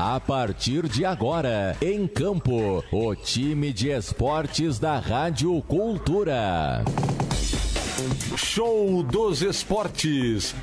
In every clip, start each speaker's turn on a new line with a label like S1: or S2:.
S1: A partir de agora, em campo, o time de esportes da Rádio Cultura. Show dos Esportes.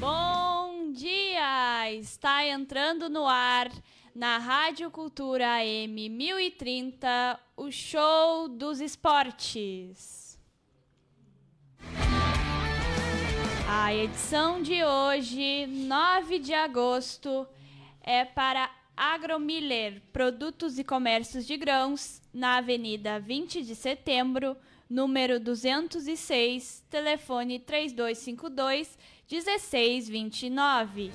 S2: Bom dia! Está entrando no ar na Rádio Cultura AM 1030, o show dos esportes. A edição de hoje, 9 de agosto, é para Agromiller Produtos e Comércios de Grãos, na Avenida 20 de Setembro, número 206, telefone 3252 1629.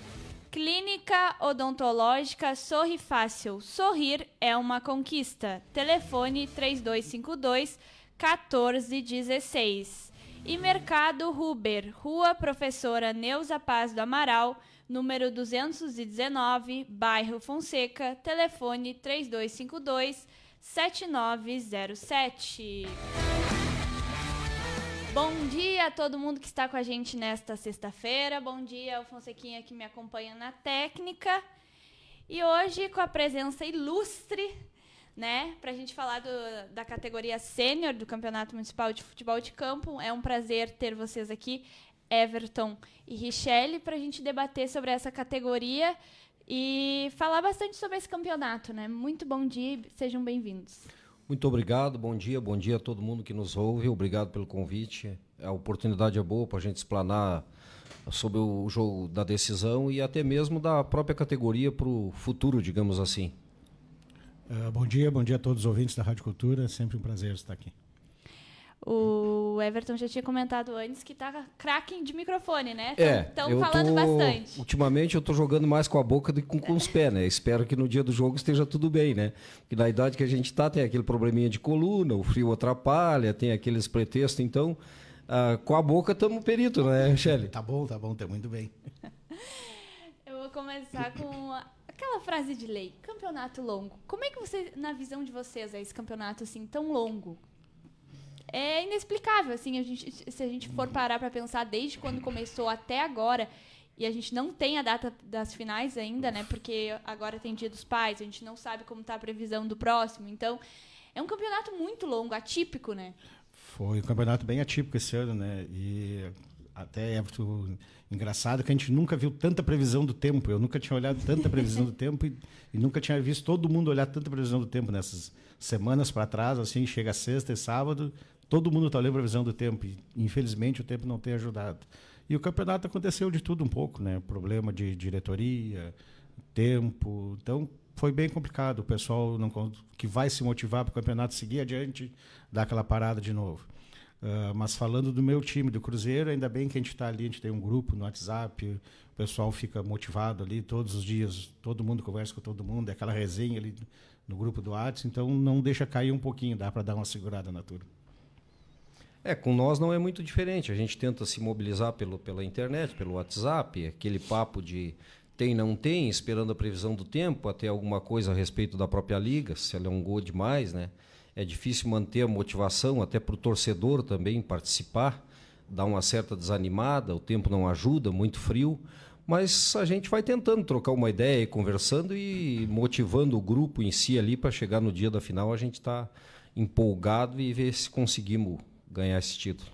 S2: Clínica Odontológica Sorri Fácil. Sorrir é uma conquista. Telefone 3252 1416. E Mercado Huber, Rua Professora Neuza Paz do Amaral, número 219, bairro Fonseca, telefone 3252 7907. Bom dia a todo mundo que está com a gente nesta sexta-feira. Bom dia ao Fonsequinha que me acompanha na técnica. E hoje com a presença ilustre, né, para a gente falar do, da categoria sênior do Campeonato Municipal de Futebol de Campo. É um prazer ter vocês aqui, Everton e Richelle, para a gente debater sobre essa categoria e falar bastante sobre esse campeonato, né? Muito bom dia, sejam bem-vindos.
S3: Muito obrigado, bom dia, bom dia a todo mundo que nos ouve, obrigado pelo convite. A oportunidade é boa para a gente explanar sobre o jogo da decisão e até mesmo da própria categoria para o futuro, digamos assim.
S4: Uh, bom dia, bom dia a todos os ouvintes da Rádio Cultura, sempre um prazer estar aqui.
S2: O Everton já tinha comentado antes que tá cracking de microfone, né? Estão é, falando tô, bastante.
S3: Ultimamente eu tô jogando mais com a boca do que com, com os pés, né? Espero que no dia do jogo esteja tudo bem, né? Porque na idade que a gente tá, tem aquele probleminha de coluna, o frio atrapalha, tem aqueles pretextos, então ah, com a boca estamos perito, né, Shelly?
S4: tá bom, tá bom, tá muito bem.
S2: eu vou começar com aquela frase de lei, campeonato longo. Como é que você, na visão de vocês, é esse campeonato assim tão longo? é inexplicável, assim, a gente, se a gente for parar para pensar desde quando começou até agora, e a gente não tem a data das finais ainda, né? Porque agora tem Dia dos Pais, a gente não sabe como está a previsão do próximo. Então, é um campeonato muito longo, atípico, né?
S4: Foi um campeonato bem atípico esse ano, né? E até é engraçado que a gente nunca viu tanta previsão do tempo. Eu nunca tinha olhado tanta previsão do tempo e, e, nunca tinha visto todo mundo olhar tanta previsão do tempo nessas semanas para trás, assim, chega sexta e sábado, Todo mundo está lembrando a visão do tempo. E, infelizmente, o tempo não tem ajudado. E o campeonato aconteceu de tudo um pouco, né? Problema de diretoria, tempo. Então, foi bem complicado. O pessoal não, que vai se motivar para o campeonato seguir adiante, dá aquela parada de novo. Uh, mas falando do meu time, do Cruzeiro, ainda bem que a gente está ali, a gente tem um grupo no WhatsApp, o pessoal fica motivado ali todos os dias, todo mundo conversa com todo mundo, é aquela resenha ali no grupo do WhatsApp, então não deixa cair um pouquinho, dá para dar uma segurada na turma. É,
S3: com nós não é muito diferente. A gente tenta se mobilizar pelo, pela internet, pelo WhatsApp, aquele papo de tem, não tem, esperando a previsão do tempo, até alguma coisa a respeito da própria liga, se ela é um gol demais, né? É difícil manter a motivação, até para o torcedor também participar, dá uma certa desanimada, o tempo não ajuda, muito frio, mas a gente vai tentando trocar uma ideia, conversando e motivando o grupo em si ali para chegar no dia da final, a gente está empolgado e ver se conseguimos ganhar esse
S4: título.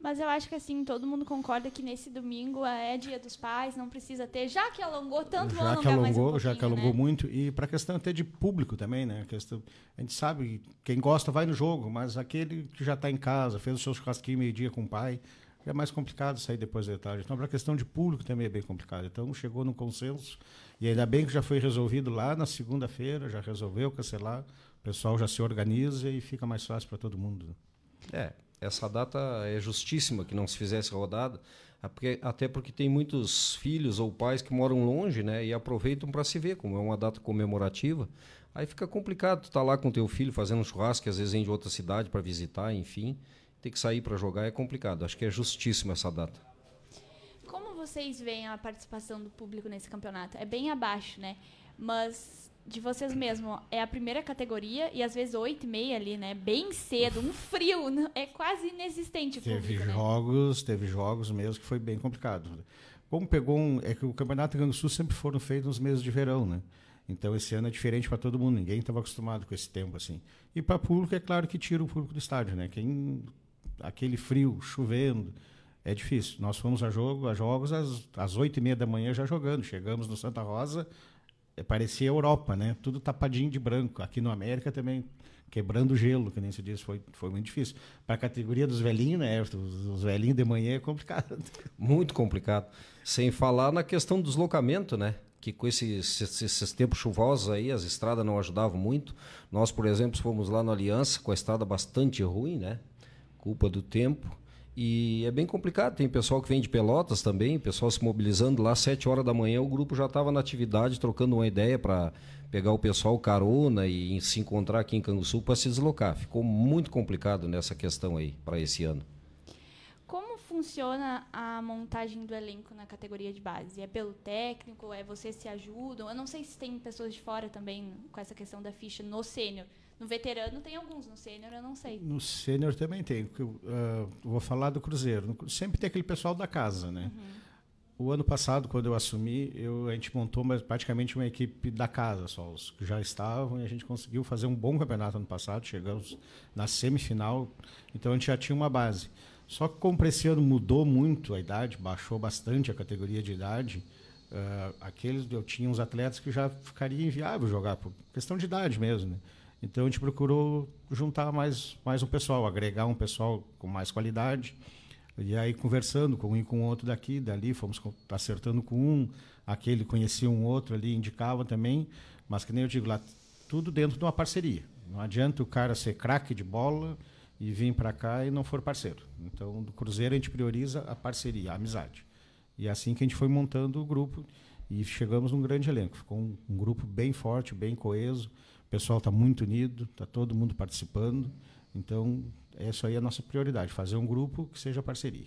S2: Mas eu acho que assim, todo mundo concorda que nesse domingo é dia dos pais, não precisa ter, já que alongou tanto, já que alongou, um já que alongou né?
S4: muito e para a questão até de público também, né? A questão, a gente sabe, quem gosta vai no jogo, mas aquele que já está em casa, fez o seu churrasquinho meio-dia com o pai, é mais complicado sair depois da tarde. Então, para a questão de público também é bem complicado. Então, chegou num consenso e ainda bem que já foi resolvido lá na segunda-feira, já resolveu cancelar, o pessoal já se organiza e fica mais fácil para todo mundo. Né?
S3: É, essa data é justíssima que não se fizesse rodada, até porque tem muitos filhos ou pais que moram longe, né, e aproveitam para se ver, como é uma data comemorativa. Aí fica complicado, tu tá lá com teu filho fazendo churrasco, às vezes vem de outra cidade para visitar, enfim, ter que sair para jogar é complicado. Acho que é justíssima essa data.
S2: Como vocês veem a participação do público nesse campeonato? É bem abaixo, né? Mas de vocês mesmo. É a primeira categoria e às vezes oito e meia ali, né? Bem cedo, um frio, é quase inexistente. Teve público, né?
S4: jogos, teve jogos mesmo que foi bem complicado. Como pegou um, é que o campeonato do Rio Grande do Sul sempre foram feitos nos meses de verão, né? Então esse ano é diferente para todo mundo. Ninguém estava acostumado com esse tempo assim. E para público é claro que tira o público do estádio, né? Quem aquele frio, chovendo, é difícil. Nós fomos a jogo, a jogos às oito e meia da manhã já jogando. Chegamos no Santa Rosa é, parecia Europa, né? Tudo tapadinho de branco. Aqui no América também quebrando gelo, que nem se diz, foi, foi muito difícil. Para a categoria dos velhinhos, né? Os, os, velhinhos de manhã é complicado. Muito complicado. Sem falar na questão
S3: do deslocamento, né? Que com esses, esses, esses tempos chuvosos aí, as estradas não ajudavam muito. Nós, por exemplo, fomos lá no Aliança com a estrada bastante ruim, né? Culpa do tempo. E é bem complicado, tem pessoal que vem de Pelotas também, pessoal se mobilizando lá, 7 horas da manhã, o grupo já estava na atividade, trocando uma ideia para pegar o pessoal carona e se encontrar aqui em Canguçu para se deslocar. Ficou muito complicado nessa questão aí para esse ano.
S2: Como funciona a montagem do elenco na categoria de base? É pelo técnico? É vocês se ajudam? Eu não sei se tem pessoas de fora também com essa questão da ficha no sênior. No veterano tem alguns, no sênior eu não sei.
S4: No sênior também tem. uh, vou falar do Cruzeiro. Sempre tem aquele pessoal da casa, né? Uhum. O ano passado, quando eu assumi, eu, a gente montou praticamente uma equipe da casa, só os que já estavam, e a gente conseguiu fazer um bom campeonato ano passado, chegamos na semifinal, então a gente já tinha uma base. Só que como esse ano mudou muito a idade, baixou bastante a categoria de idade, uh, aqueles eu tinha uns atletas que já ficaria inviável jogar, por questão de idade mesmo, né? Então a gente procurou juntar mais, mais um pessoal, agregar um pessoal com mais qualidade. E aí conversando com um e com outro daqui, dali, fomos acertando com um, aquele conhecia um outro ali, indicava também, mas que nem eu digo lá, tudo dentro de uma parceria. Não adianta o cara ser craque de bola e vir para cá e não for parceiro. Então, do Cruzeiro a gente prioriza a parceria, a amizade. E é assim que a gente foi montando o grupo e chegamos num grande elenco. Ficou um, um grupo bem forte, bem coeso pessoal está muito unido, está todo mundo participando. Então, essa aí é a nossa prioridade, fazer um grupo que seja parceria.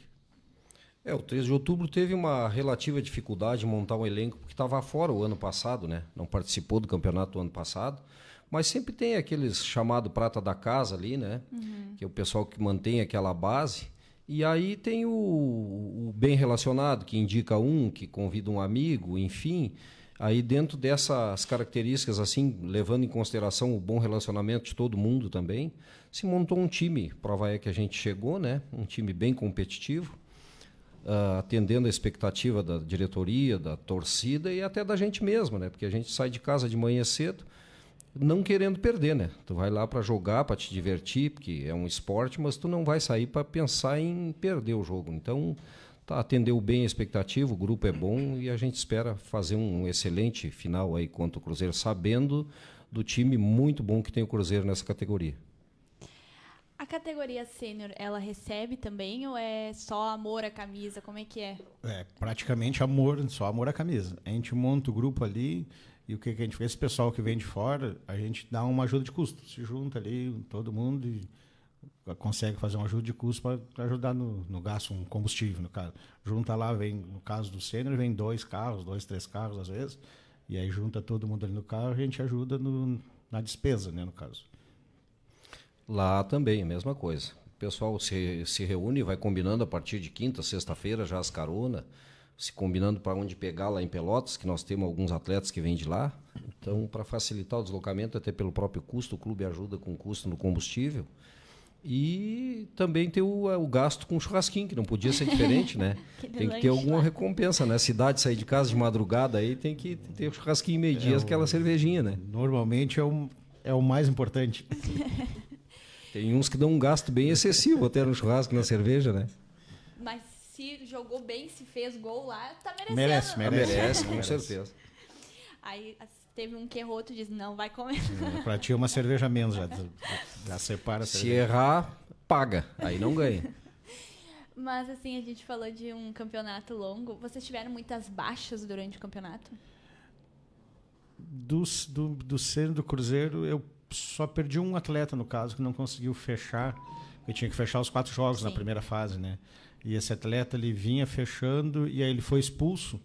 S3: É, o 13 de outubro teve uma relativa dificuldade de montar um elenco, porque estava fora o ano passado, né? Não participou do campeonato o ano passado. Mas sempre tem aqueles chamado prata da casa ali, né? Uhum. Que é o pessoal que mantém aquela base. E aí tem o, o bem relacionado, que indica um, que convida um amigo, enfim. Aí dentro dessas características, assim, levando em consideração o bom relacionamento de todo mundo também, se montou um time. Prova é que a gente chegou, né? Um time bem competitivo, uh, atendendo a expectativa da diretoria, da torcida e até da gente mesma, né? Porque a gente sai de casa de manhã cedo, não querendo perder, né? Tu vai lá para jogar, para te divertir, porque é um esporte, mas tu não vai sair para pensar em perder o jogo. Então tá, atendeu bem a expectativa, o grupo é bom e a gente espera fazer um excelente final aí contra o Cruzeiro, sabendo do time muito
S4: bom que tem o Cruzeiro nessa categoria.
S2: A categoria sênior, ela recebe também ou é só amor à camisa? Como é que é?
S4: É, praticamente amor, só amor à camisa. A gente monta o grupo ali e o que, que a gente fez? Esse pessoal que vem de fora, a gente dá uma ajuda de custo. Se junta ali todo mundo e consegue fazer um ajuda de custo para ajudar no, no gasto um combustível, no caso. Junta lá, vem, no caso do sênior, vem dois carros, dois, três carros às vezes, e aí junta todo mundo ali no carro, a gente ajuda no, na despesa, né, no caso.
S3: Lá também, a mesma coisa. O pessoal se, se reúne, vai combinando a partir de quinta, sexta-feira, já as carona, se combinando para onde pegar lá em Pelotas, que nós temos alguns atletas que vêm de lá. Então, para facilitar o deslocamento, até pelo próprio custo, o clube ajuda com custo no combustível. E também tem o, é, o gasto com churrasquinho, que não podia ser diferente, né? que tem que ter alguma recompensa, né? Cidade sair de casa de madrugada aí tem que ter o churrasquinho meio-dia, é aquela cervejinha, né? Normalmente é o, é o mais importante. tem uns que dão um gasto bem excessivo até no churrasco na cerveja, né?
S2: Mas se jogou bem, se fez gol lá, tá merecendo. Merece, merece. Ah,
S3: merece, com certeza.
S2: Aí, assim, teve um que errou, tu diz, não, vai comer. É, pra
S4: ti é uma cerveja menos, já, já separa Se cerveja. errar, paga, aí não ganha.
S2: Mas assim, a gente falou de um campeonato longo. Vocês tiveram muitas baixas durante o campeonato?
S4: Do, do, do centro do Cruzeiro, eu só perdi um atleta, no caso, que não conseguiu fechar. Eu tinha que fechar os quatro jogos Sim. na primeira fase, né? E esse atleta ele vinha fechando e aí ele foi expulso.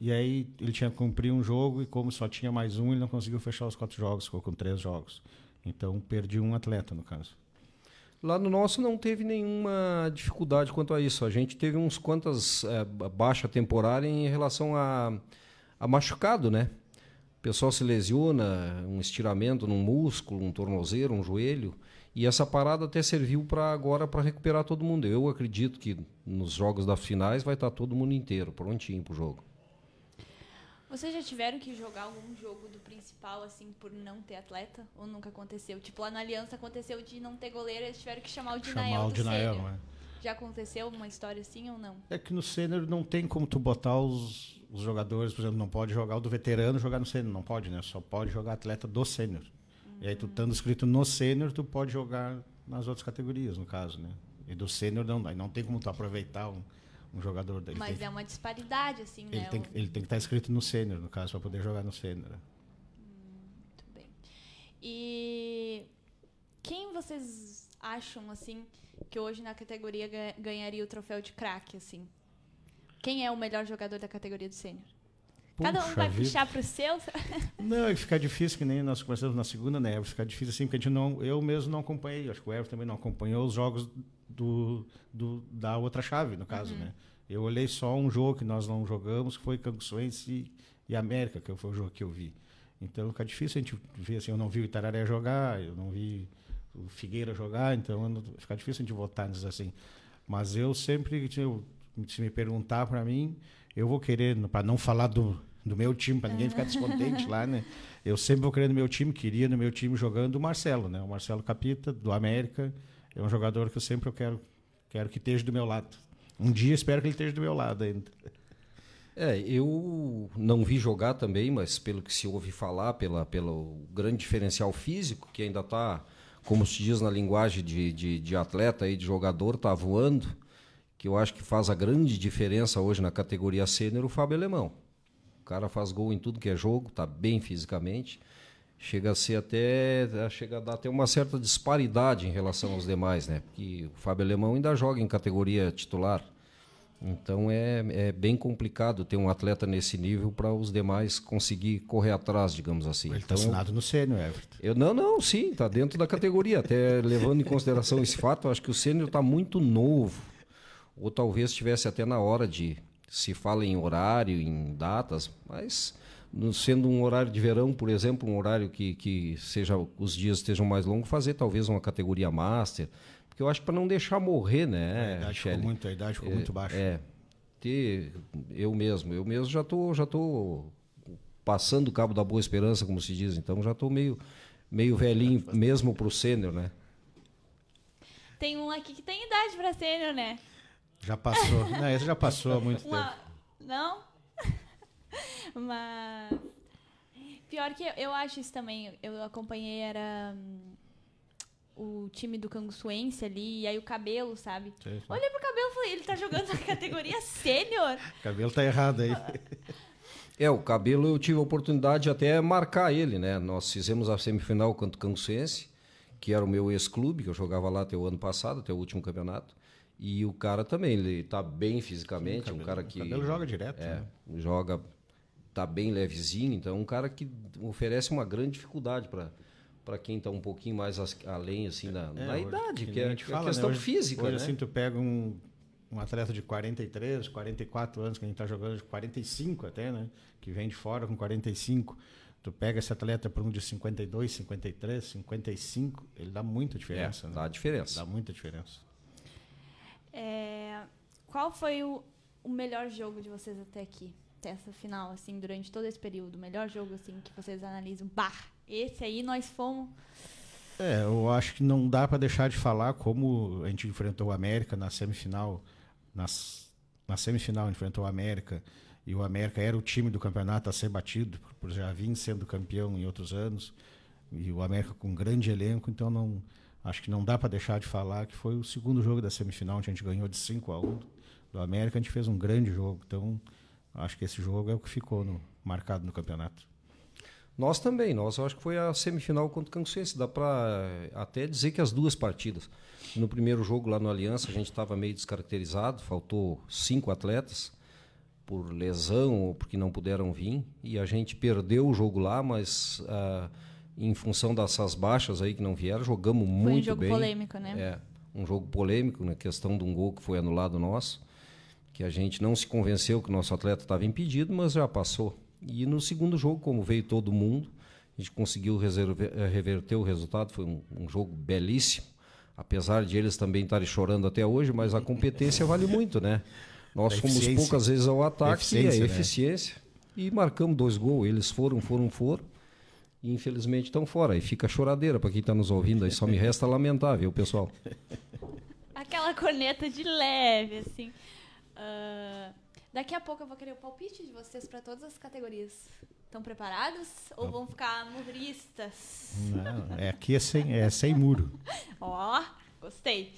S4: E aí ele tinha que cumprir um jogo e como só tinha mais um, ele não conseguiu fechar os quatro jogos, ficou com três jogos. Então perdi um atleta no caso.
S3: Lá no nosso não teve nenhuma dificuldade quanto a isso. A gente teve uns quantas é, baixa temporária em relação a, a machucado, né? O pessoal se lesiona, um estiramento num músculo, um tornozeiro, um joelho. E essa parada até serviu para agora para recuperar todo mundo. Eu acredito que nos jogos das finais vai estar tá todo mundo inteiro, prontinho para o jogo.
S2: Vocês já tiveram que jogar algum jogo do principal, assim, por não ter atleta? Ou nunca aconteceu? Tipo, lá na Aliança aconteceu de não ter goleiro, eles tiveram que chamar o Dinael chamar o Dinael, né? Já aconteceu uma história assim ou não?
S4: É que no sênior não tem como tu botar os, os, jogadores, por exemplo, não pode jogar o do veterano jogar no sênior, não pode, né? Só pode jogar atleta do sênior. Uhum. E aí tu hum. estando escrito no sênior, tu pode jogar nas outras categorias, no caso, né? E do sênior não, aí não tem como tu aproveitar um um jogador. Ele Mas tem, é uma
S2: disparidade, assim, ele né? Tem, ele
S4: tem que tá estar inscrito no sênior, no caso, para poder jogar no sênior. Né?
S2: Muito hum, bem. E quem vocês acham, assim, que hoje na categoria ganharia o troféu de craque, assim? Quem é o melhor jogador da categoria do sênior?
S4: Cada um vai vida. puxar
S2: para o seu?
S4: não, é ficar difícil, que nem nós começamos na segunda, né? Vai ficar difícil assim, porque a gente não, eu mesmo não acompanhei, acho que o Everton também não acompanhou os jogos do, do, da outra chave, no caso, uhum. né? Eu olhei só um jogo que nós não jogamos, que foi Canguçuense e, e América, que foi o jogo que eu vi. Então fica difícil a gente ver assim, eu não vi o Itararé jogar, eu não vi o Figueira jogar, então não, fica difícil a gente votar nisso assim. Mas eu sempre, se me perguntar para mim, eu vou querer, para não falar do, do meu time, para ninguém ficar descontente lá, né? Eu sempre vou querer no meu time, queria no meu time jogando o Marcelo, né? O Marcelo Capita, do América, é um jogador que eu sempre eu quero, quero que esteja do meu lado. Um dia espero que ele esteja do meu lado ainda. É, eu
S3: não vi jogar também, mas pelo que se ouve falar, pela, pelo grande diferencial físico, que ainda está, como se diz na linguagem de, de, de atleta e de jogador, está voando, que eu acho que faz a grande diferença hoje na categoria sênior, o Fábio Alemão. O cara faz gol em tudo que é jogo, está bem fisicamente chega a ser até eh, chega a dar até uma certa disparidade em relação aos demais, né? Porque o Fábio Alemão ainda joga em categoria titular. Então é, é bem complicado ter um atleta nesse nível para os demais conseguir correr atrás, digamos assim. Ele está então, assinado no sênior, Everton. Eu, não, não, sim, está dentro da categoria. Até levando em consideração esse fato, acho que o sênior está muito novo. Ou talvez estivesse até na hora de. Se fala em horário, em datas, mas sendo um horário de verão, por exemplo, um horário que, que seja os dias estejam mais longos, fazer talvez uma categoria master, porque eu acho para não deixar morrer, né? A idade Shelley? ficou
S4: muito, a idade ficou é, muito baixa.
S3: É, ter eu mesmo, eu mesmo já tô já tô passando o cabo da boa esperança, como se diz, então já tô meio meio velhinho mesmo para o sênior, né?
S2: Tem um aqui que tem idade para sênior, né?
S4: Já passou. não, esse já passou há muito uma... tempo.
S2: Não? Mas. Pior que eu, acho isso também. Eu acompanhei, era hum, o time do Canguçuense ali, e aí o cabelo, sabe? Sim, sim. Olhei pro cabelo e falei, ele tá jogando na categoria sênior.
S4: cabelo tá errado aí.
S3: É, o cabelo eu tive a oportunidade de até marcar ele, né? Nós fizemos a semifinal contra o Canguçuense, que era o meu ex-clube, que eu jogava lá até o ano passado, até o último campeonato. E o cara também, ele tá bem fisicamente, Sim, cabelo, um cara que. O cabelo joga direto. É, né? joga tá bem levezinho, então é um cara que oferece uma grande dificuldade para para quem está um pouquinho mais as, além assim da, é, idade, que, que é, é fala, né, questão né? hoje, física. Hoje, né? assim,
S4: tu pega um, um atleta de 43, 44 anos, que a gente está jogando de 45 até, né? Que vem de fora com 45. Tu pega esse atleta para um de 52, 53, 55, ele dá muita diferença, é, né? Dá diferença. Dá muita diferença.
S2: É, qual foi o, o melhor jogo de vocês até aqui? essa final, assim, durante todo esse período? O melhor jogo, assim, que vocês analisam? Bah, esse aí nós fomos.
S4: É, eu acho que não dá para deixar de falar como a gente enfrentou o América na semifinal. Nas, na semifinal enfrentou o América e o América era o time do campeonato a ser batido, por já vir sendo campeão em outros anos, e o América com um grande elenco, então não acho que não dá para deixar de falar que foi o segundo jogo da semifinal, onde a gente ganhou de 5 a 1 do América, a gente fez um grande jogo. Então, Acho que esse jogo é o que ficou no, marcado no campeonato. Nós também, nós acho que foi a semifinal contra o Canguçense,
S3: dá para eh, até dizer que as duas partidas. No primeiro jogo lá no Aliança, a gente estava meio descaracterizado, faltou cinco atletas por lesão ou porque não puderam vir, e a gente perdeu o jogo lá, mas ah, em função dessas baixas aí que não vieram, jogamos foi muito bem. Foi um jogo bem. polêmico, né? É, um jogo polêmico na né? questão de um gol que foi anulado nosso que a gente não se convenceu que o nosso atleta estava impedido, mas já passou. E no segundo jogo, como veio todo mundo, a gente conseguiu reserver, eh, reverter o resultado. Foi um, um, jogo belíssimo, apesar de eles também estarem chorando até hoje, mas a competência vale muito, né? Nós fomos poucas vezes ao ataque e a eficiência. Né? E marcamos dois gols. Eles foram, foram, foram. E infelizmente estão fora. E fica choradeira para quem está nos ouvindo aí. Só me resta lamentar, viu, pessoal?
S2: Aquela corneta de leve, assim. Uh, daqui a pouco eu vou querer o palpite de vocês para todas as categorias. Estão preparados ou vão ficar muristas? Não,
S4: é aqui é sem, é sem muro.
S2: Ó, oh, gostei.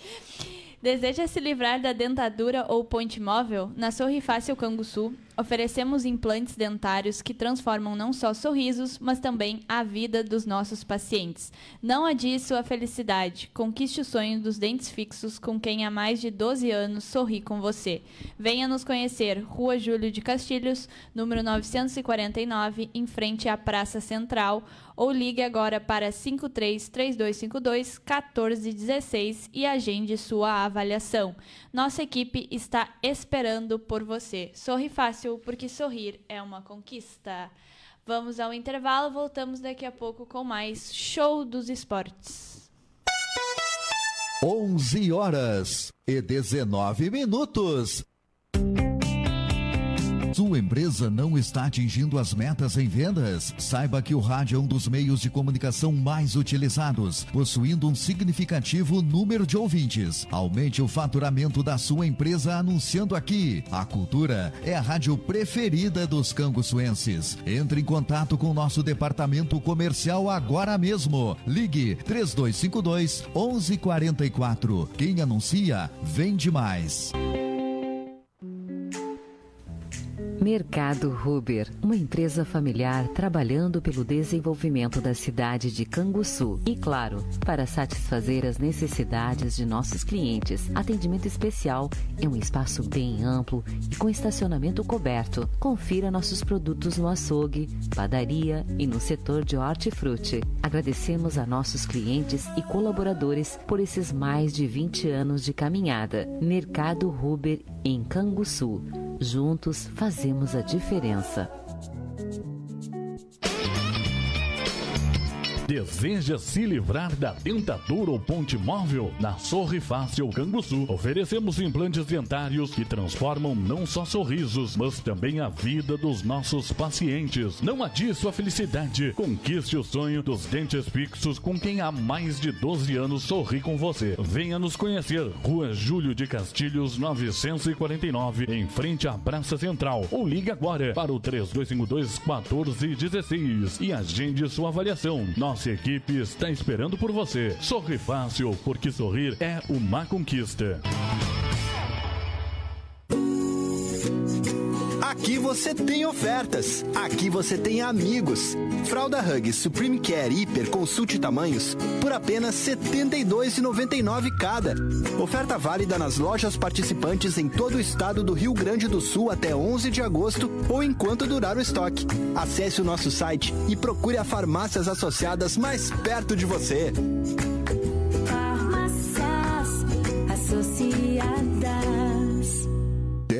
S2: Deseja se livrar da dentadura ou ponte móvel? Na Fácil Canguçu, Oferecemos implantes dentários que transformam não só sorrisos, mas também a vida dos nossos pacientes. Não adie sua felicidade. Conquiste o sonho dos dentes fixos com quem há mais de 12 anos sorri com você. Venha nos conhecer, Rua Júlio de Castilhos, número 949, em frente à Praça Central, ou ligue agora para 3252 1416 e agende sua avaliação. Nossa equipe está esperando por você. Sorri fácil fácil, porque sorrir é uma conquista. Vamos ao intervalo, voltamos daqui a pouco com mais Show dos Esportes.
S1: 11 horas e 19 minutos. Sua empresa não está atingindo as metas em vendas? Saiba que o rádio é um dos meios de comunicação mais utilizados, possuindo um significativo número de ouvintes. Aumente o faturamento da sua empresa anunciando aqui. A Cultura é a rádio preferida dos cangosuenses. Entre em contato com o nosso departamento comercial agora mesmo. Ligue 3252 1144. Quem anuncia, vende mais. Mercado Ruber, uma empresa familiar trabalhando pelo desenvolvimento da cidade de Canguçu. E claro, para satisfazer as necessidades de nossos clientes, atendimento especial é um espaço bem amplo e com estacionamento coberto. Confira nossos produtos no açougue, padaria e no setor de hortifruti. Agradecemos a nossos clientes e colaboradores por esses mais de 20 anos de caminhada. Mercado Ruber em Canguçu Juntos fazemos a diferença. Deseja se livrar da dentadura ou ponte móvel? Na Sorrifácil Canguçu, oferecemos implantes dentários que transformam não só sorrisos, mas também a vida dos nossos pacientes. Não adie sua felicidade. Conquiste o sonho dos dentes fixos com quem há mais de 12 anos sorri com você. Venha nos conhecer. Rua Júlio de Castilhos, 949, em frente à Praça Central. Ou ligue agora para o 3252 1416 e agende sua avaliação. Nós nossa equipe está esperando por você. Sorri fácil, porque sorrir é uma conquista. Aqui você tem ofertas, aqui você tem amigos. Fralda Hug Supreme Care Hiper Consulte Tamanhos por apenas R$ 72,99 cada. Oferta válida nas lojas participantes em todo o estado do Rio Grande do Sul até 11 de agosto ou enquanto durar o estoque. Acesse o nosso site e procure a farmácias associadas mais perto de você.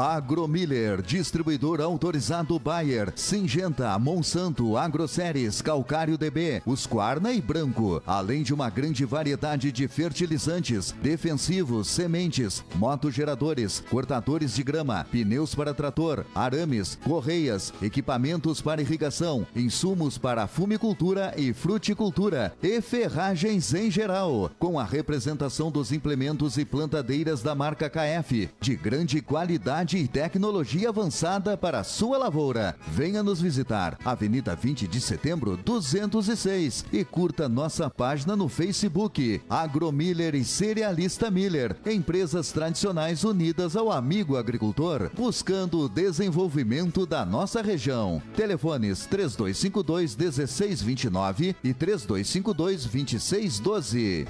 S1: Agromiller, distribuidor autorizado Bayer, Singenta, Monsanto, Agroceres, Calcário DB, Usquarna e Branco, além de uma grande variedade de fertilizantes, defensivos, sementes, motogeradores, cortadores de grama, pneus para trator, arames, correias, equipamentos para irrigação, insumos para fumicultura e fruticultura e ferragens em geral, com a representação dos implementos e plantadeiras da marca KF, de grande qualidade qualidade e tecnologia avançada para a sua lavoura. Venha nos visitar, Avenida 20 de Setembro, 206 e curta nossa página no Facebook, Agromiller e Cerealista Miller, empresas tradicionais unidas ao amigo agricultor, buscando o desenvolvimento da nossa região. Telefones 3252 1629 e 3252 2612.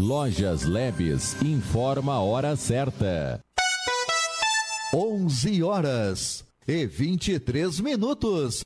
S1: Lojas Leves informa a hora certa. 11 horas e 23 minutos.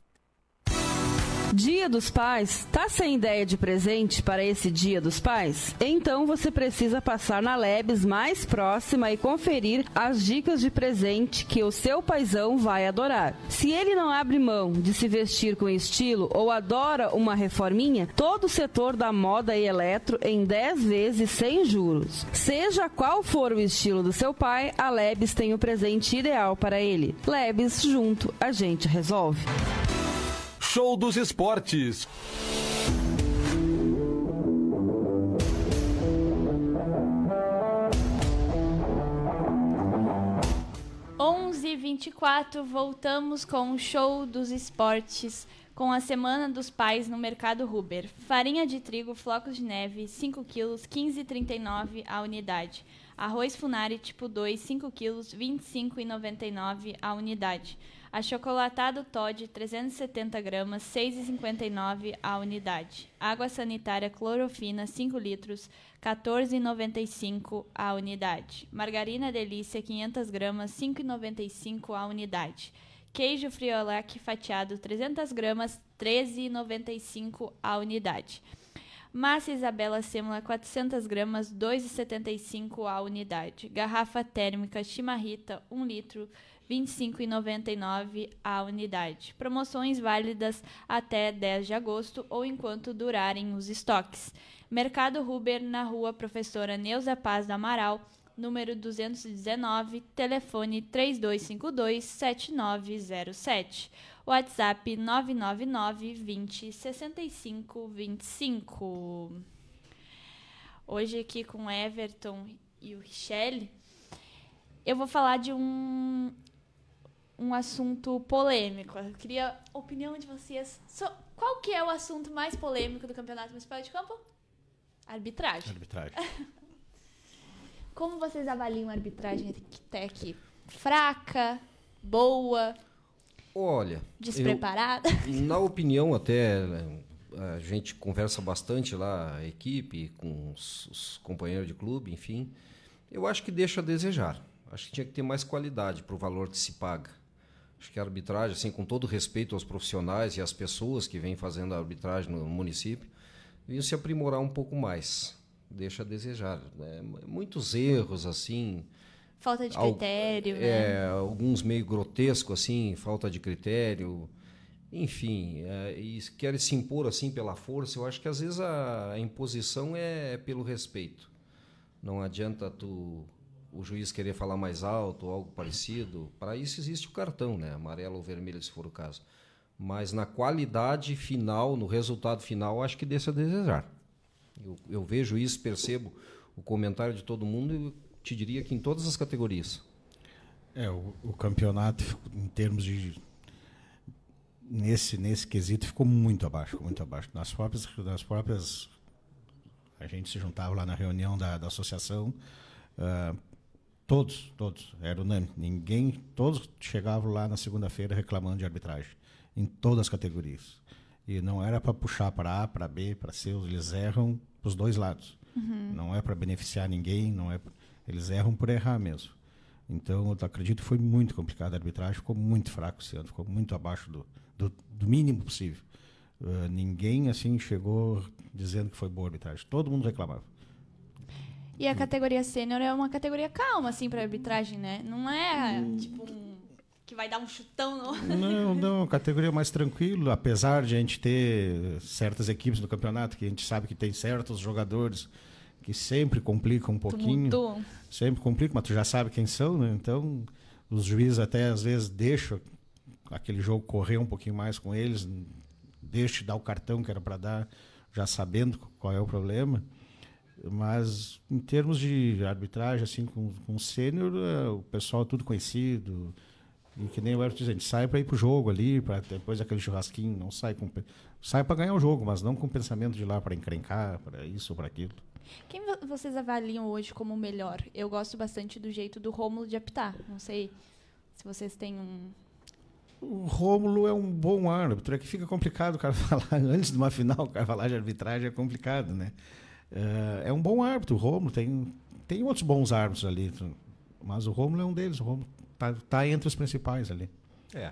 S2: Dia dos Pais, tá sem ideia de presente para esse Dia dos Pais? Então você precisa passar na Lebes mais próxima e conferir as dicas de presente que o seu paizão vai adorar. Se ele não abre mão de se vestir com estilo ou adora uma reforminha, todo o setor da moda e eletro em 10 vezes sem juros. Seja qual for o estilo do seu pai, a Lebes tem o presente ideal para ele. Lebes junto, a gente resolve.
S1: Show dos Esportes.
S2: e 24 voltamos com o show dos esportes com a Semana dos Pais no Mercado Huber. Farinha de trigo, flocos de neve, 5 quilos, 15,39 a unidade. Arroz Funari tipo 2, 5 quilos, 25,99 a unidade. Achocolatado Todd, 370 gramas, 6,59 a unidade. Água sanitária clorofina, 5 litros, 14,95 a unidade. Margarina Delícia, 500 gramas, 5,95 a unidade. Queijo Friolac fatiado, 300 gramas, 13,95 a unidade. Massa Isabela Sêmula 400 gramas, 2,75 a unidade. Garrafa térmica Chimarrita 1 litro, R$ 25,99 a unidade. Promoções válidas até 10 de agosto ou enquanto durarem os estoques. Mercado Ruber, na rua Professora Neuza Paz do Amaral, número 219, telefone 3252-7907. WhatsApp 999 20 65 Hoje aqui com Everton e o Richelle, eu vou falar de um um assunto polêmico. Eu queria a opinião de vocês. So, qual que é o assunto mais polêmico do Campeonato Municipal de Campo? Arbitragem. Arbitragem. Como vocês avaliam a arbitragem até aqui? Fraca? Boa?
S3: Olha. Despreparada? Eu, na opinião, até a gente conversa bastante lá, a equipe, com os, os companheiros de clube, enfim. Eu acho que deixa a desejar. Acho que tinha que ter mais qualidade para o valor que se paga. Acho que a arbitragem, assim, com todo respeito aos profissionais e às pessoas que vêm fazendo a arbitragem no município, vinha se aprimorar um pouco mais. Deixa a desejar. Né? Muitos erros, assim. Falta de critério. Al é, né? alguns meio grotesco, assim, falta de critério. Enfim, é, e querem se impor assim pela força. Eu acho que às vezes a, a imposição é pelo respeito. Não adianta tu o juiz querer falar mais alto ou algo parecido. Para isso existe o cartão, né? Amarelo ou vermelho, se for o caso. Mas na qualidade final, no resultado final, acho que deixa a desejar. Eu, eu vejo isso, percebo o comentário de todo mundo e te diria que em todas as categorias.
S4: É, o, o campeonato, em termos de nesse nesse quesito ficou muito abaixo, muito abaixo. Nas próprias, nas próprias a gente se juntava lá na reunião da, da associação uh, Todos, todos. Era unânime. Ninguém, todos chegavam lá na segunda-feira reclamando de arbitragem, em todas as categorias. E não era para puxar para A, para B, para C, eles erram para os dois lados. Uhum. Não é para beneficiar ninguém, não é. Eles erram por errar mesmo. Então, eu acredito que foi muito complicado a arbitragem, ficou muito fraco esse ano, ficou muito abaixo do, do, do mínimo possível. Uh, ninguém assim chegou dizendo que foi boa a arbitragem. Todo mundo reclamava.
S2: E a categoria sênior é uma categoria calma, assim, para arbitragem, né? Não é, hum. tipo, um, que vai dar um chutão. No... Não,
S4: não. Categoria mais tranquila, apesar de a gente ter certas equipes no campeonato, que a gente sabe que tem certos jogadores que sempre complicam um pouquinho. Tumultuam. Sempre complicam, mas tu já sabe quem são, né? Então, os juízes até, às vezes, deixam aquele jogo correr um pouquinho mais com eles, de dar o cartão que era para dar, já sabendo qual é o problema. Mas em termos de arbitragem, assim, com, com sênior, é, o pessoal é tudo conhecido. E que nem o Everton diz, a gente sai para ir pro jogo ali, para depois aquele churrasquinho, não sai com sai para ganhar o jogo, mas não com o pensamento de ir lá para encrencar, para isso ou para aquilo.
S2: Quem vocês avaliam hoje como melhor? Eu gosto bastante do jeito do Rômulo de apitar. Não sei se vocês têm um
S4: o Rômulo é um bom árbitro, é que fica complicado o cara falar antes de uma final, o cara falar de arbitragem é complicado, né? É, é um bom árbitro. O Romulo tem, tem outros bons árbitros ali, mas o Romulo é um deles. O Romulo tá, tá entre os principais ali.
S3: É,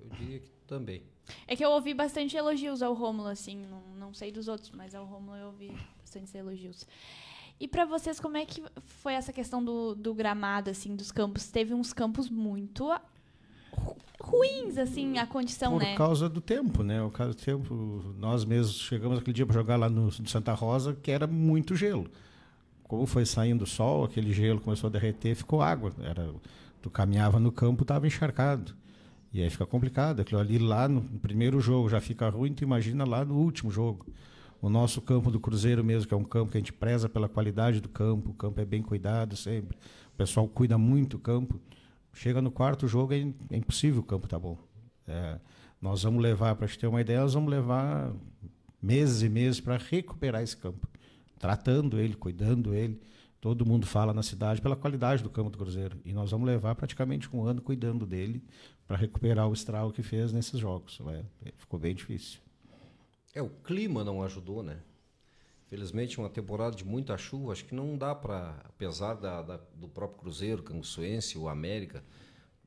S3: eu diria que também.
S2: É que eu ouvi bastante elogios ao Romulo, assim, não, não sei dos outros, mas ao Romulo eu ouvi bastante elogios. E para vocês, como é que foi essa questão do, do gramado, assim, dos campos? Teve uns campos muito ruins, assim, a condição, Por né? Por causa
S4: do tempo, né? O caso do tempo, nós mesmos chegamos aquele dia para jogar lá no, no Santa Rosa, que era muito gelo. Como foi saindo o sol, aquele gelo começou a derreter, ficou água. Era, tu caminhava no campo, estava encharcado. E aí fica complicado. Aquilo ali lá no primeiro jogo já fica ruim, tu imagina lá no último jogo. O nosso campo do Cruzeiro mesmo, que é um campo que a gente preza pela qualidade do campo, o campo é bem cuidado sempre. O pessoal cuida muito do campo. Chega no quarto jogo, é, é, impossível o campo tá bom. É, nós vamos levar, para gente ter uma ideia, nós vamos levar meses e meses para recuperar esse campo. Tratando ele, cuidando ele. Todo mundo fala na cidade pela qualidade do campo do Cruzeiro. E nós vamos levar praticamente um ano cuidando dele para recuperar o estrago que fez nesses jogos. Né? Ficou bem difícil.
S3: É, o clima não ajudou, né? Felizmente, uma temporada de muita chuva, acho que não dá para, apesar da, da, do próprio Cruzeiro, Canguçuense, o América,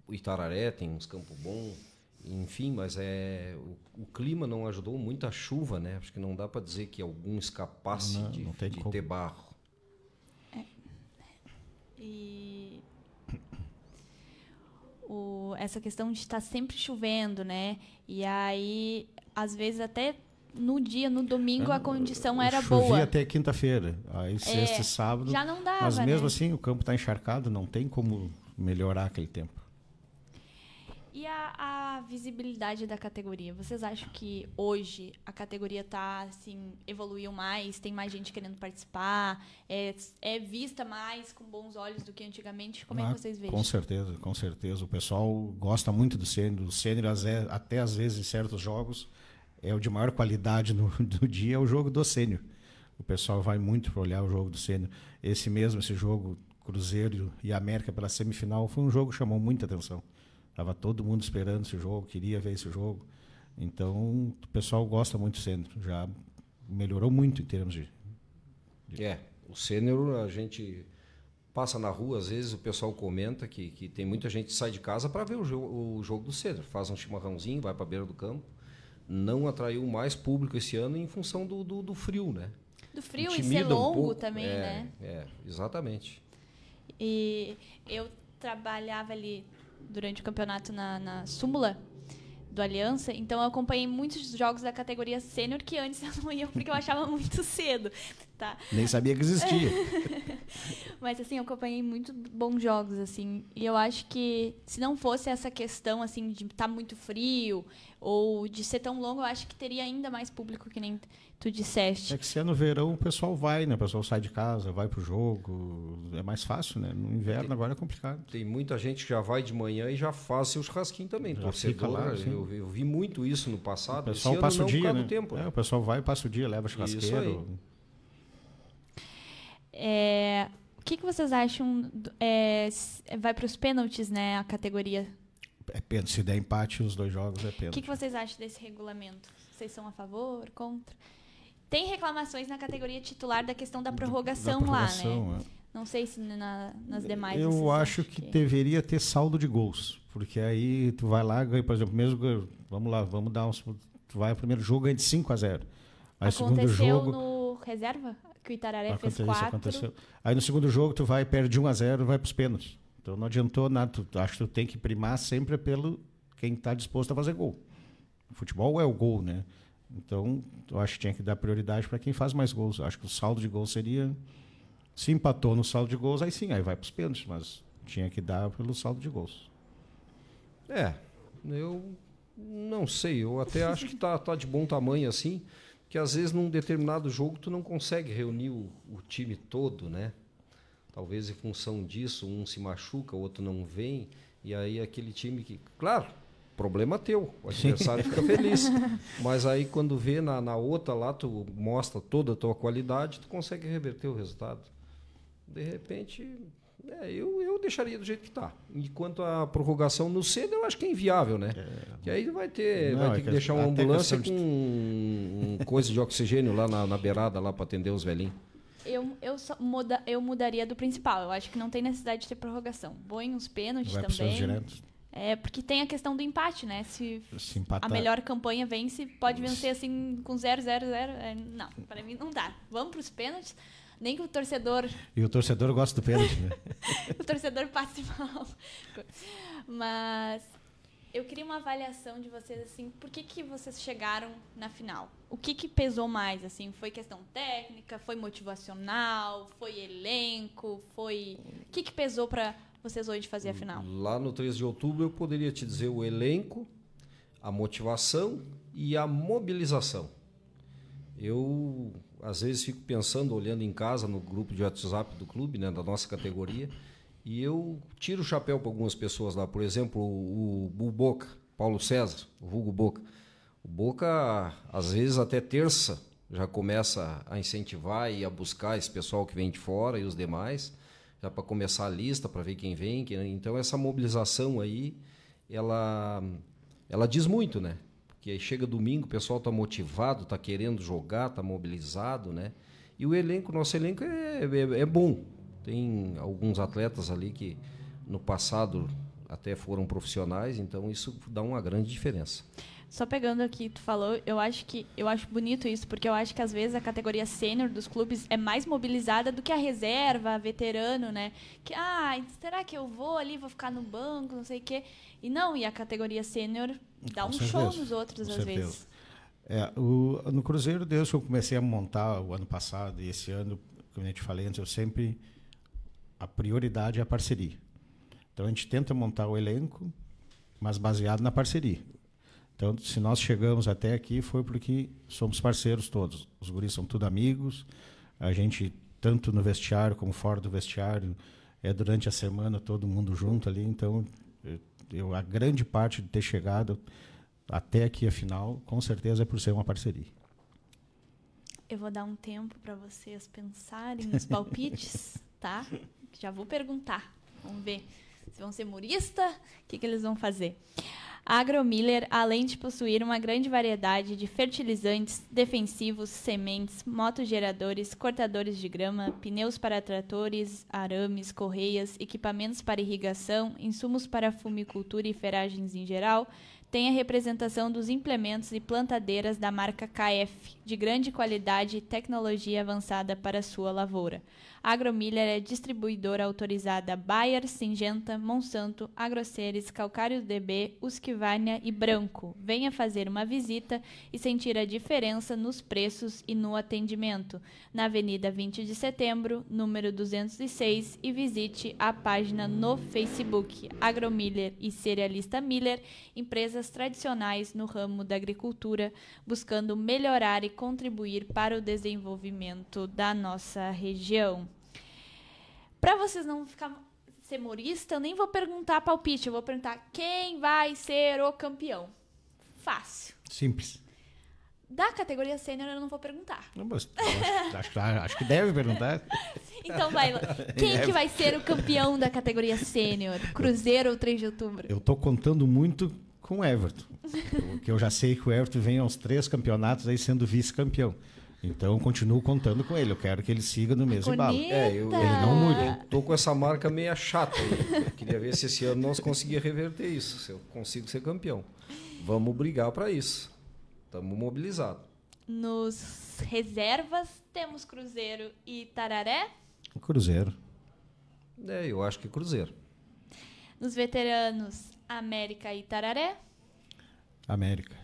S3: o Itararé tem uns campo bom, enfim, mas é o, o, clima não ajudou, muita chuva, né? Acho que não dá para dizer que algum escapasse não, de, não de como... ter barro.
S2: É, é. E o, essa questão de estar tá sempre chovendo, né? E aí, às vezes até no dia, no domingo, a ah, condição era Chovia boa.
S4: até quinta-feira, aí é, sexta é, e sábado. Já não dava. Mas mesmo né? assim, o campo está encharcado, não tem como melhorar aquele tempo.
S2: E a, a, visibilidade da categoria? Vocês acham que hoje a categoria tá assim evoluiu mais, tem mais gente querendo participar, é, é vista mais com bons olhos do que antigamente? Como ah, é que ah, vocês veem? Com
S4: certeza, com certeza. O pessoal gosta muito do sênior, do sênior até às vezes em certos jogos é o de maior qualidade no, do dia, é o jogo do Sênior. O pessoal vai muito para olhar o jogo do Sênior. Esse mesmo, esse jogo Cruzeiro e América pela semifinal, foi um jogo que chamou muita atenção. Tava todo mundo esperando esse jogo, queria ver esse jogo. Então, o pessoal gosta muito do Sênior. Já melhorou muito em termos de...
S3: de... É, o Sênior a gente passa na rua, às vezes o pessoal comenta que, que tem muita gente que sai de casa para ver o, jo o jogo do Cedro. Faz um chimarrãozinho, vai para a beira do campo, não atraiu mais público esse ano em função do, do, do frio, né?
S2: Do frio Intimida e ser longo um também, é, né?
S3: É, exatamente.
S2: E eu trabalhava ali durante o campeonato na, na súmula do Aliança, então eu acompanhei muitos jogos da categoria sênior que antes eu não ia porque eu achava muito cedo, tá?
S1: Nem sabia que existia.
S2: Mas assim, eu acompanhei muito bons jogos, assim. E eu acho que se não fosse essa questão, assim, de estar tá muito frio ou de ser tão longo, eu acho que teria ainda mais público que nem tu disseste.
S4: É que se é no verão, o pessoal vai, né? O pessoal sai de casa, vai pro jogo. É mais fácil, né? No inverno tem, agora é complicado. Tem muita gente que já vai de
S3: manhã e já faz seus rasquinhos também. torcedor, lá, eu, eu, vi muito isso no passado. O pessoal passa o dia, né? Tempo, né?
S4: é, o pessoal vai, passa o dia, leva churrasqueiro.
S2: É, o que, que vocês acham? É, vai para os pênaltis, né? A categoria.
S4: É pênalti. Se der empate, os dois jogos é pênalti. O que, que
S2: vocês acham desse regulamento? Vocês são a favor, contra? Tem reclamações na categoria titular da questão da prorrogação, da prorrogação lá, né? É. Não sei se na, nas demais. Eu acho que, que,
S4: deveria ter saldo de gols, porque aí tu vai lá, ganha, por exemplo, mesmo vamos lá, vamos dar uns, tu vai o primeiro jogo ganha de 5 a 0. Aí o segundo jogo
S2: no reserva? que o Itararé fez quatro. Aconteceu.
S4: Aí no segundo jogo tu vai, perde 1 a 0 vai para os pênaltis. Então não adiantou nada. Tu, acho que tu tem que primar sempre pelo quem está disposto a fazer gol. O futebol é o gol, né? Então, eu acho que tinha que dar prioridade para quem faz mais gols. Eu acho que o saldo de gols seria. Se empatou no saldo de gols, aí sim, aí vai para os pênaltis, mas tinha que dar pelo saldo de gols.
S3: É, eu não sei, eu até acho que tá, tá de bom tamanho assim que às vezes num determinado jogo tu não consegue reunir o, o time todo, né? Talvez em função disso um se machuca, o outro não vem e aí aquele time que, claro, problema teu, o adversário fica feliz. Mas aí quando vê na, na outra lá, tu mostra toda a tua qualidade, tu consegue reverter o resultado. De repente, é, eu, eu deixaria do jeito que está. Enquanto a prorrogação no cedo, eu acho que é inviável, né? É. E aí vai ter, não, vai ter é que, que, deixar uma ambulância com de coisa de oxigênio lá na, na beirada, lá para atender os velhinhos?
S2: Eu, eu, muda, eu mudaria do principal. Eu acho que não tem necessidade de ter prorrogação. Boa em uns pênaltis também. É, porque tem a questão do empate, né? Se, Se a melhor campanha vence, pode vencer assim com 0, 0, 0. É, não, para mim não dá. Vamos para os pênaltis. Nem que o torcedor.
S4: E o torcedor gosta do pênalti, né?
S2: o torcedor passe mal. Mas eu queria uma avaliação de vocês, assim, por que, que vocês chegaram na final? O que, que pesou mais, assim? Foi questão técnica, foi motivacional, foi elenco, foi... O que, que pesou para vocês hoje fazer a final?
S3: Lá no 13 de outubro eu poderia te dizer o elenco, a motivação e a mobilização. Eu às vezes fico pensando, olhando em casa no grupo de WhatsApp do clube, né, da nossa categoria, e eu tiro o chapéu para algumas pessoas lá. Por exemplo, o, o Boca, Paulo César, o vulgo Boca. O Boca, às vezes, até terça já começa a incentivar e a buscar esse pessoal que vem de fora e os demais, já para começar a lista, para ver quem vem. Quem... Então, essa mobilização aí, ela, ela diz muito, né? Porque aí chega domingo, o pessoal está motivado, está querendo jogar, está mobilizado, né? E o elenco, nosso elenco é, é, é bom, tem alguns atletas ali que no passado até foram profissionais, então isso dá uma grande diferença.
S2: Só pegando aqui, tu falou, eu acho que eu acho bonito isso, porque eu acho que às vezes a categoria sênior dos clubes é mais mobilizada do que a reserva, a veterano, né? Que ah, será que eu vou ali, vou ficar no banco, não sei o quê. E não, e a categoria sênior dá Com um certeza. show nos outros Com às certeza. vezes.
S4: É, o, no Cruzeiro, desde que eu comecei a montar o ano passado e esse ano, como eu te falei antes, eu sempre a prioridade é a parceria. Então a gente tenta montar o elenco, mas baseado na parceria. Então, se nós chegamos até aqui, foi porque somos parceiros todos. Os guris são tudo amigos. A gente, tanto no vestiário como fora do vestiário, é durante a semana todo mundo junto ali. Então, eu, a grande parte de ter chegado até aqui a final, com certeza é por ser uma parceria.
S2: Eu vou dar um tempo para vocês pensarem nos palpites. tá? Já vou perguntar. Vamos ver se vão ser murista, o que, que eles vão fazer. A AgroMiller, além de possuir uma grande variedade de fertilizantes, defensivos, sementes, motogeradores, cortadores de grama, pneus para tratores, arames, correias, equipamentos para irrigação, insumos para fumicultura e feragens em geral, tem a representação dos implementos e plantadeiras da marca KF, de grande qualidade e tecnologia avançada para sua lavoura. Agromiller é distribuidora autorizada Bayer, Singenta, Monsanto, Agroceres, Calcário DB, Usquivania e Branco. Venha fazer uma visita e sentir a diferença nos preços e no atendimento. Na Avenida 20 de Setembro, número 206 e visite a página no Facebook Agromiller e Cerealista Miller, empresas tradicionais no ramo da agricultura, buscando melhorar e contribuir para o desenvolvimento da nossa região. Para vocês não ficar ser morista, eu nem vou perguntar palpite, eu vou perguntar quem vai ser o campeão. Fácil. Simples. Da categoria sênior eu não vou perguntar. Não, mas,
S4: acho, acho, que deve perguntar.
S2: Então vai, quem que vai ser o campeão da categoria sênior? Cruzeiro ou 3 de outubro?
S4: Eu estou contando muito com o Everton. Porque eu já sei que o Everton vem aos três campeonatos aí sendo vice-campeão. Então, continuo contando com ele. Eu quero que ele siga no mesmo bala. É, eu, ele não muda. tô com essa marca meia chata. Aí. Eu queria ver se esse ano nós conseguimos
S3: reverter isso, se eu consigo ser campeão. Vamos brigar para isso. Estamos mobilizados.
S2: Nos reservas, temos Cruzeiro e Tararé?
S4: Cruzeiro.
S3: É, eu acho que Cruzeiro.
S2: Nos veteranos, América e Tararé?
S3: América.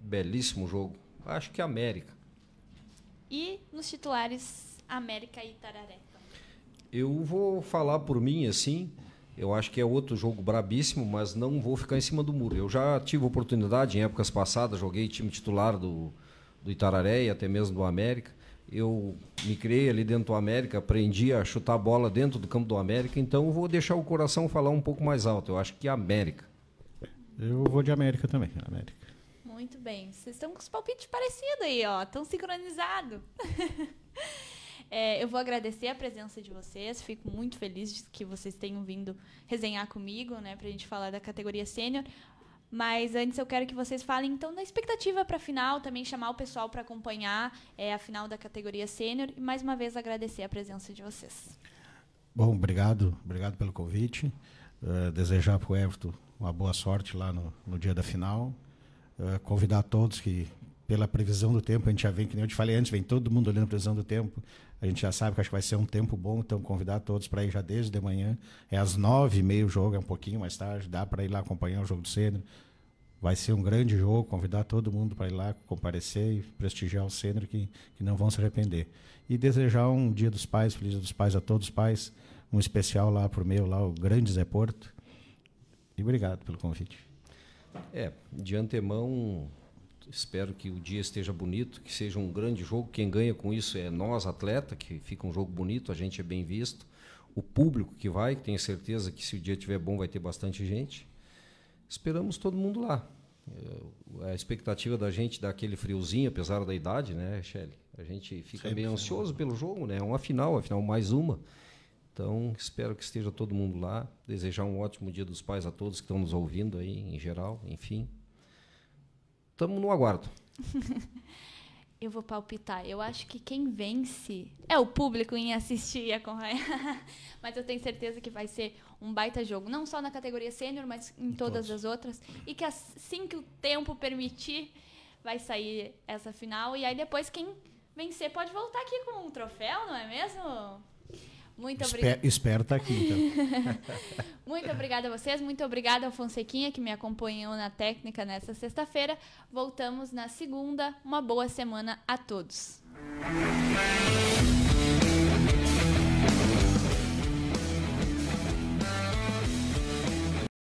S3: Belíssimo jogo. Acho que América.
S2: E nos titulares América e Tararé.
S3: Eu vou falar por mim assim. Eu acho que é outro jogo brabíssimo, mas não vou ficar em cima do muro. Eu já tive oportunidade em épocas passadas, joguei time titular do, do Itararé e até mesmo do América. Eu me criei ali dentro do América, aprendi a chutar a bola dentro do campo do América, então vou deixar o coração falar um pouco mais alto. Eu acho que América.
S4: Eu vou de América também, América.
S2: Muito bem. Vocês estão com os palpites parecidos aí, ó. Estão sincronizados. É, eu vou agradecer a presença de vocês, fico muito feliz que vocês tenham vindo resenhar comigo, né, a gente falar da categoria sênior. Mas antes eu quero que vocês falem então da expectativa para a final, também chamar o pessoal para acompanhar é, a final da categoria sênior e mais uma vez agradecer a presença de vocês.
S4: Bom, obrigado, obrigado pelo convite. Uh, desejar para o Everton uma boa sorte lá no, no dia da final, eh, convidar todos que, pela previsão do tempo, a gente já vem, que nem eu te falei antes, vem todo mundo olhando a previsão do tempo. A gente já sabe que acho que vai ser um tempo bom, então convidar todos para ir já desde de manhã. É às nove e meia o jogo, é um pouquinho mais tarde, dá para ir lá acompanhar o jogo do Cedro. Vai ser um grande jogo, convidar todo mundo para ir lá comparecer e prestigiar o Cedro, que, que não vão se arrepender. E desejar um Dia dos Pais, Feliz Dia dos Pais a todos os pais, um especial lá por meu, lá o grande Zé Porto. E obrigado pelo convite.
S3: É, de antemão, espero que o dia esteja bonito, que seja um grande jogo. Quem ganha com isso é nós, atleta, que fica um jogo bonito, a gente é bem visto. O público que vai, que tenho certeza que se o dia estiver bom vai ter bastante gente. Esperamos todo mundo lá. É, a expectativa da gente dá aquele friozinho, apesar da idade, né, Shelly? A gente fica bem meio né? ansioso pelo jogo, né? É uma final, afinal mais uma. Então, espero que esteja todo mundo lá. Desejar um ótimo Dia dos Pais a todos que estão nos ouvindo aí, em geral, enfim. Estamos no aguardo.
S2: Eu vou palpitar. Eu acho que quem vence é o público em assistir a Conraia. mas eu tenho certeza que vai ser um baita jogo. Não só na categoria sênior, mas em todas as outras. E que assim que o tempo permitir, vai sair essa final. E aí depois quem vencer pode voltar aqui com um troféu, não é mesmo? Muito obrigada. Espero estar aqui,
S4: então.
S2: muito obrigada a vocês, muito obrigada ao Fonsequinha, que me acompanhou na técnica nessa sexta-feira. Voltamos na segunda. Uma boa semana a todos.